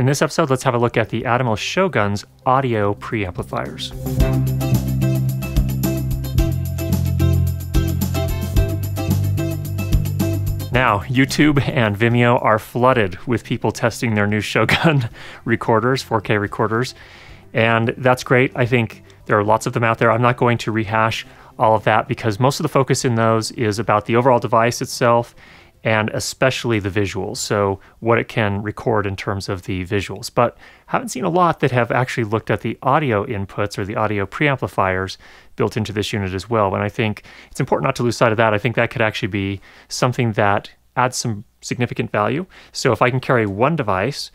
In this episode, let's have a look at the Atomel Shogun's audio preamplifiers. Now, YouTube and Vimeo are flooded with people testing their new Shogun recorders, 4K recorders, and that's great. I think there are lots of them out there. I'm not going to rehash all of that because most of the focus in those is about the overall device itself and especially the visuals. So, what it can record in terms of the visuals. But haven't seen a lot that have actually looked at the audio inputs or the audio preamplifiers built into this unit as well. And I think it's important not to lose sight of that. I think that could actually be something that adds some significant value. So, if I can carry one device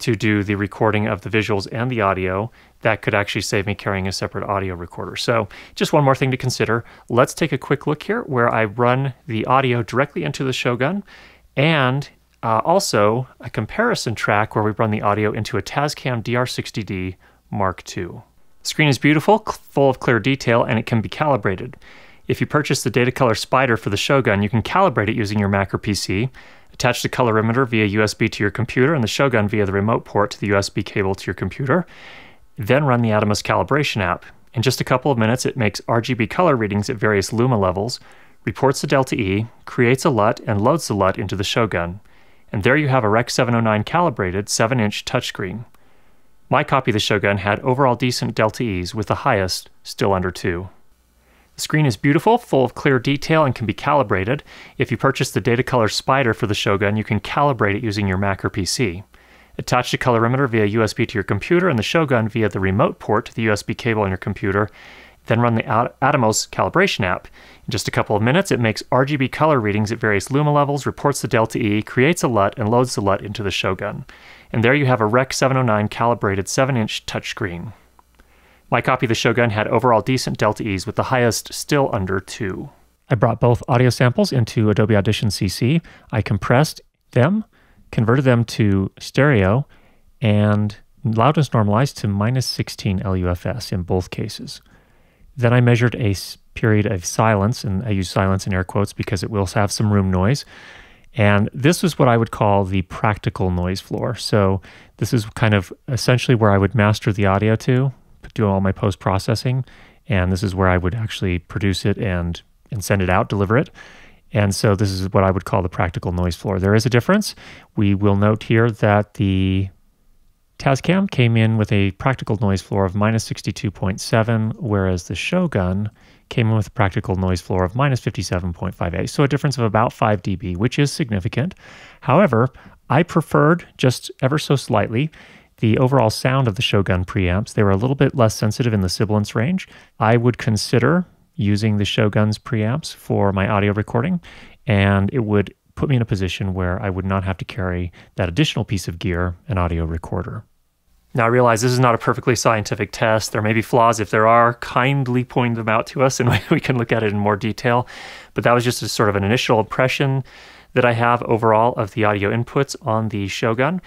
to do the recording of the visuals and the audio, that could actually save me carrying a separate audio recorder. So just one more thing to consider. Let's take a quick look here where I run the audio directly into the Shogun and uh, also a comparison track where we run the audio into a Tascam DR60D Mark II. Screen is beautiful, full of clear detail, and it can be calibrated. If you purchase the Datacolor Spider for the Shogun, you can calibrate it using your Mac or PC. Attach the colorimeter via USB to your computer and the Shogun via the remote port to the USB cable to your computer. Then run the Atomos calibration app. In just a couple of minutes, it makes RGB color readings at various luma levels, reports the delta E, creates a LUT, and loads the LUT into the Shogun. And there you have a Rec 709 calibrated 7 inch touchscreen. My copy of the Shogun had overall decent delta E's, with the highest still under 2. The screen is beautiful, full of clear detail, and can be calibrated. If you purchase the Datacolor Spider for the Shogun, you can calibrate it using your Mac or PC. Attach the colorimeter via USB to your computer and the Shogun via the remote port to the USB cable on your computer. Then run the Atomos calibration app. In just a couple of minutes, it makes RGB color readings at various luma levels, reports the delta E, creates a LUT, and loads the LUT into the Shogun. And there you have a Rec 709 calibrated 7 inch touchscreen. My copy of the Shogun had overall decent delta E's, with the highest still under 2. I brought both audio samples into Adobe Audition CC. I compressed them, converted them to stereo, and loudness normalized to minus 16 LUFS in both cases. Then I measured a period of silence, and I use silence in air quotes because it will have some room noise. And this is what I would call the practical noise floor. So this is kind of essentially where I would master the audio to do all my post processing. And this is where I would actually produce it and, and send it out, deliver it. And so this is what I would call the practical noise floor. There is a difference. We will note here that the Tascam came in with a practical noise floor of minus 62.7, whereas the Shogun came in with a practical noise floor of minus fifty seven point five eight. So a difference of about 5 dB, which is significant. However, I preferred just ever so slightly the overall sound of the Shogun preamps. They were a little bit less sensitive in the sibilance range. I would consider using the Shogun's preamps for my audio recording, and it would put me in a position where I would not have to carry that additional piece of gear, an audio recorder. Now, I realize this is not a perfectly scientific test. There may be flaws. If there are, kindly point them out to us and we can look at it in more detail. But that was just a sort of an initial impression that I have overall of the audio inputs on the Shogun.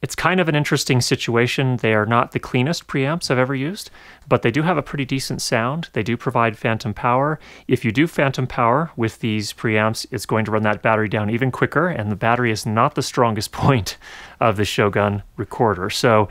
It's kind of an interesting situation. They are not the cleanest preamps I've ever used, but they do have a pretty decent sound. They do provide phantom power. If you do phantom power with these preamps, it's going to run that battery down even quicker, and the battery is not the strongest point of the Shogun recorder. So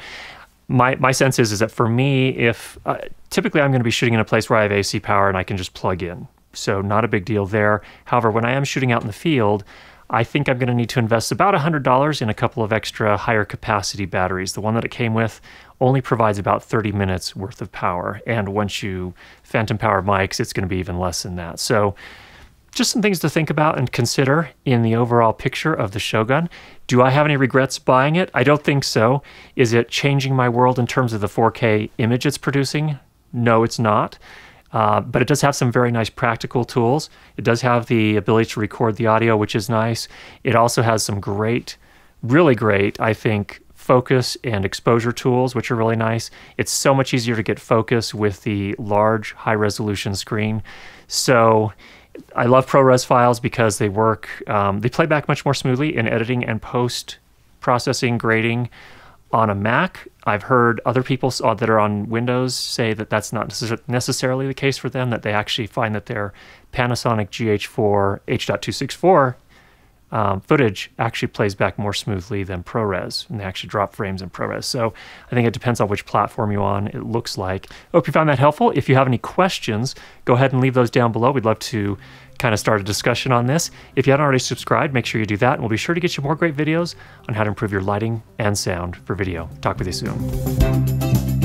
my, my sense is, is that for me, if uh, typically I'm going to be shooting in a place where I have AC power and I can just plug in. So not a big deal there. However, when I am shooting out in the field, I think I'm going to need to invest about $100 in a couple of extra higher capacity batteries. The one that it came with only provides about 30 minutes worth of power. And once you phantom power mics, it's going to be even less than that. So just some things to think about and consider in the overall picture of the Shogun. Do I have any regrets buying it? I don't think so. Is it changing my world in terms of the 4K image it's producing? No, it's not. Uh, but it does have some very nice practical tools. It does have the ability to record the audio, which is nice. It also has some great, really great, I think, focus and exposure tools, which are really nice. It's so much easier to get focus with the large, high resolution screen. So I love ProRes files because they work, um, they play back much more smoothly in editing and post processing, grading on a Mac. I've heard other people uh, that are on Windows say that that's not necessarily the case for them, that they actually find that their Panasonic GH4 H.264 um, footage actually plays back more smoothly than ProRes, and they actually drop frames in ProRes. So I think it depends on which platform you're on. It looks like. hope you found that helpful. If you have any questions, go ahead and leave those down below. We'd love to kind of start a discussion on this. If you haven't already subscribed, make sure you do that, and we'll be sure to get you more great videos on how to improve your lighting and sound for video. Talk with you soon.